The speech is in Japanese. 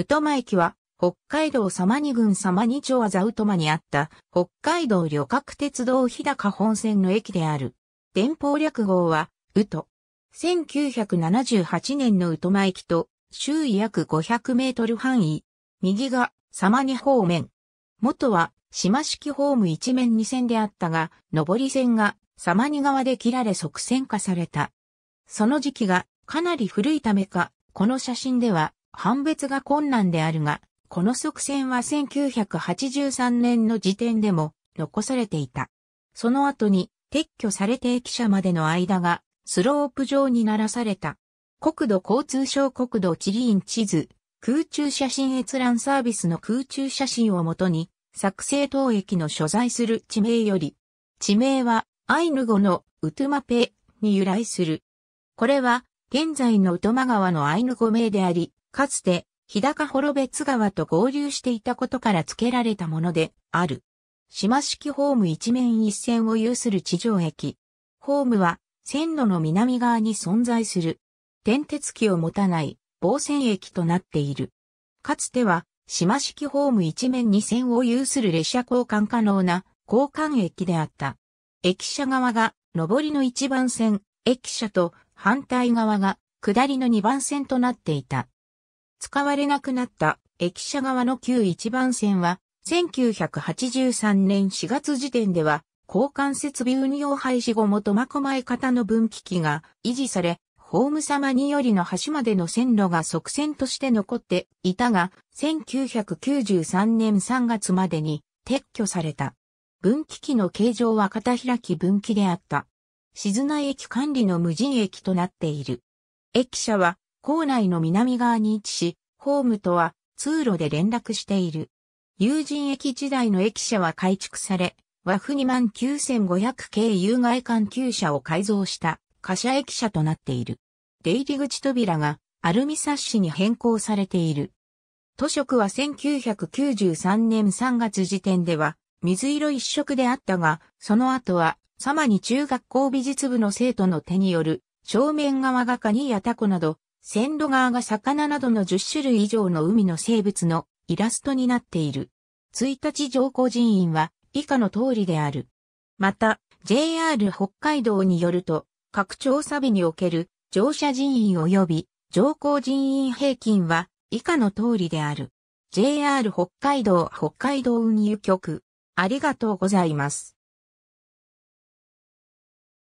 ウトマ駅は、北海道様に郡様に町ザウトマにあった、北海道旅客鉄道日高本線の駅である。電報略号は、ウト。1978年のウトマ駅と、周囲約500メートル範囲。右が、様に方面。元は、島式ホーム一面二線であったが、上り線が、様に側で切られ即線化された。その時期が、かなり古いためか、この写真では、判別が困難であるが、この側線は1983年の時点でも残されていた。その後に撤去されて駅舎までの間がスロープ状にならされた。国土交通省国土地理院地図、空中写真閲覧サービスの空中写真をもとに、作成当駅の所在する地名より、地名はアイヌ語のウトゥマペに由来する。これは現在のウトマ川のアイヌ語名であり、かつて、日高幌別川と合流していたことから付けられたものである。島式ホーム一面一線を有する地上駅。ホームは線路の南側に存在する。転鉄機を持たない防線駅となっている。かつては島式ホーム一面二線を有する列車交換可能な交換駅であった。駅舎側が上りの一番線、駅舎と反対側が下りの二番線となっていた。使われなくなった駅舎側の旧一番線は、1983年4月時点では、交換設備運用廃止後も苫小牧型の分岐器が維持され、ホーム様によりの橋までの線路が側線として残っていたが、1993年3月までに撤去された。分岐器の形状は片開き分岐であった。静内駅管理の無人駅となっている。駅舎は校内の南側に位置し、ホームとは通路で連絡している。友人駅時代の駅舎は改築され、和風2万9500系有害環旧車を改造した貨車駅舎となっている。出入り口扉がアルミサッシに変更されている。都区は1993年3月時点では水色一色であったが、その後は、さまに中学校美術部の生徒の手による、正面側画家にやたこなど、線路側が魚などの10種類以上の海の生物のイラストになっている。1日上皇人員は以下の通りである。また、JR 北海道によると、各調査日における乗車人員及び上皇人員平均は以下の通りである。JR 北海道北海道運輸局。ありがとうございます。